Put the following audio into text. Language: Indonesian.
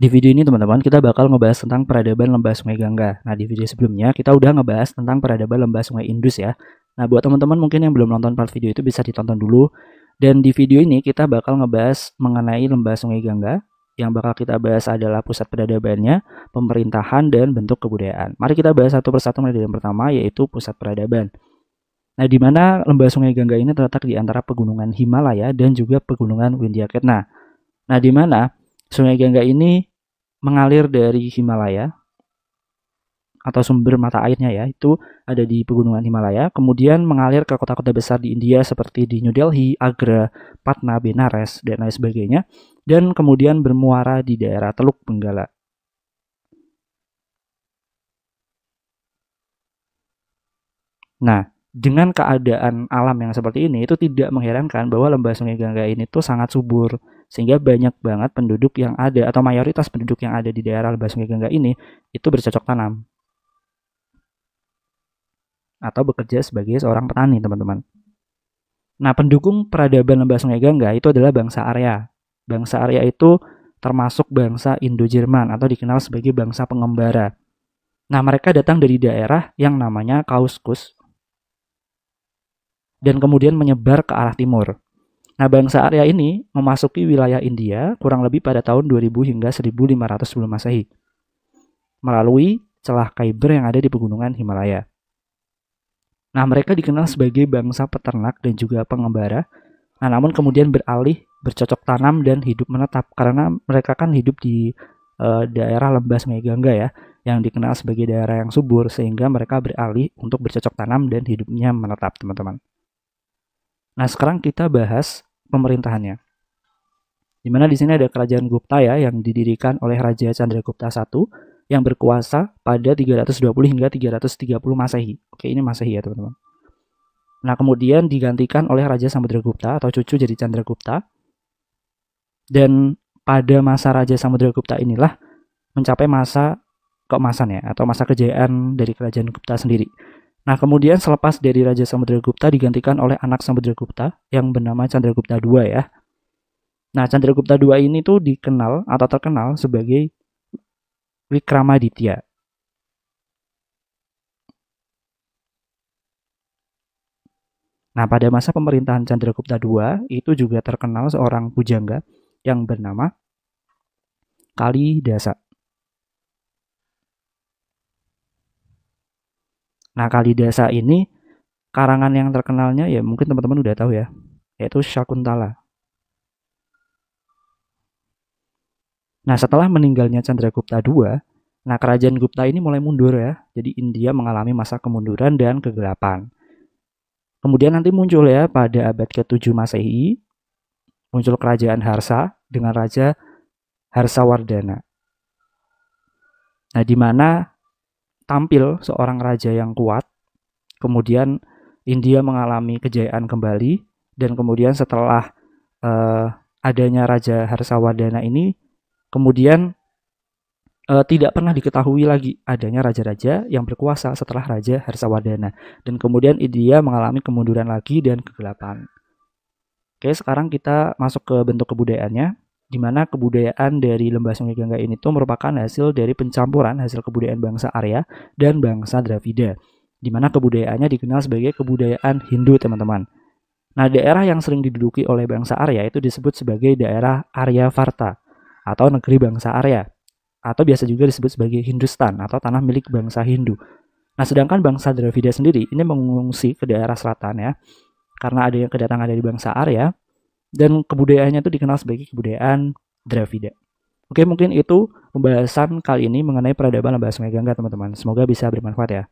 Di video ini teman-teman kita bakal ngebahas tentang peradaban lembah sungai Gangga. Nah di video sebelumnya kita udah ngebahas tentang peradaban lembah sungai Indus ya. Nah buat teman-teman mungkin yang belum nonton part video itu bisa ditonton dulu. Dan di video ini kita bakal ngebahas mengenai lembah sungai Gangga. Yang bakal kita bahas adalah pusat peradabannya, pemerintahan, dan bentuk kebudayaan. Mari kita bahas satu persatu mulai dari yang pertama yaitu pusat peradaban. Nah, di mana lembah sungai Gangga ini terletak di antara pegunungan Himalaya dan juga pegunungan Windhyaketna. Nah, di mana Sungai Gangga ini mengalir dari Himalaya atau sumber mata airnya ya itu ada di pegunungan Himalaya kemudian mengalir ke kota-kota besar di India seperti di New Delhi, Agra, Patna, Benares dan lain sebagainya dan kemudian bermuara di daerah Teluk Benggala. Nah, dengan keadaan alam yang seperti ini itu tidak mengherankan bahwa lembah Sungai Gangga ini tuh sangat subur sehingga banyak banget penduduk yang ada atau mayoritas penduduk yang ada di daerah lembah Sungai Gangga ini itu bercocok tanam atau bekerja sebagai seorang petani teman-teman. Nah pendukung peradaban lembah Sungai Gangga itu adalah bangsa Arya. Bangsa Arya itu termasuk bangsa Indo-Jerman atau dikenal sebagai bangsa pengembara. Nah mereka datang dari daerah yang namanya Kauskus dan kemudian menyebar ke arah timur. Nah, bangsa Arya ini memasuki wilayah India kurang lebih pada tahun 2000 hingga 1500 sebelum Masehi melalui celah Khyber yang ada di pegunungan Himalaya. Nah, mereka dikenal sebagai bangsa peternak dan juga pengembara. Nah, namun kemudian beralih bercocok tanam dan hidup menetap karena mereka kan hidup di uh, daerah lembah Sungai Gangga ya, yang dikenal sebagai daerah yang subur sehingga mereka beralih untuk bercocok tanam dan hidupnya menetap, teman-teman. Nah, sekarang kita bahas pemerintahannya. Di mana di sini ada kerajaan Gupta ya yang didirikan oleh Raja Chandragupta I yang berkuasa pada 320 hingga 330 Masehi. Oke, ini Masehi ya, teman-teman. Nah, kemudian digantikan oleh Raja Samudragupta atau cucu jadi Chandragupta. Dan pada masa Raja Samudragupta inilah mencapai masa keemasan ya atau masa kejayaan dari kerajaan Gupta sendiri Nah, kemudian selepas dari Raja Gupta digantikan oleh anak Gupta yang bernama Chandragupta II ya. Nah, Chandragupta II ini tuh dikenal atau terkenal sebagai Wikramaditya. Nah, pada masa pemerintahan Chandragupta II itu juga terkenal seorang pujangga yang bernama Kali Dasar. Nah, kali desa ini karangan yang terkenalnya ya mungkin teman-teman udah tahu ya, yaitu Shakuntala. Nah, setelah meninggalnya Chandragupta II, nah kerajaan Gupta ini mulai mundur ya. Jadi India mengalami masa kemunduran dan kegelapan. Kemudian nanti muncul ya pada abad ke-7 Masehi muncul kerajaan Harsa dengan raja Harsawardhana. Nah, di mana tampil seorang raja yang kuat. Kemudian India mengalami kejayaan kembali dan kemudian setelah uh, adanya Raja Harsawardhana ini kemudian uh, tidak pernah diketahui lagi adanya raja-raja yang berkuasa setelah Raja Harsawardhana dan kemudian India mengalami kemunduran lagi dan kegelapan. Oke, sekarang kita masuk ke bentuk kebudayaannya di mana kebudayaan dari Lembah Sungai Gangga ini itu merupakan hasil dari pencampuran hasil kebudayaan bangsa Arya dan bangsa Dravida, di mana kebudayaannya dikenal sebagai kebudayaan Hindu, teman-teman. Nah, daerah yang sering diduduki oleh bangsa Arya itu disebut sebagai daerah Arya Varta atau negeri bangsa Arya atau biasa juga disebut sebagai Hindustan atau tanah milik bangsa Hindu. Nah, sedangkan bangsa Dravida sendiri ini mengungsi ke daerah selatan ya, karena adanya kedatangan dari bangsa Arya, dan kebudayaannya itu dikenal sebagai kebudayaan Dravida. Oke, mungkin itu pembahasan kali ini mengenai peradaban Lembah Sungai Gangga, teman-teman. Semoga bisa bermanfaat ya.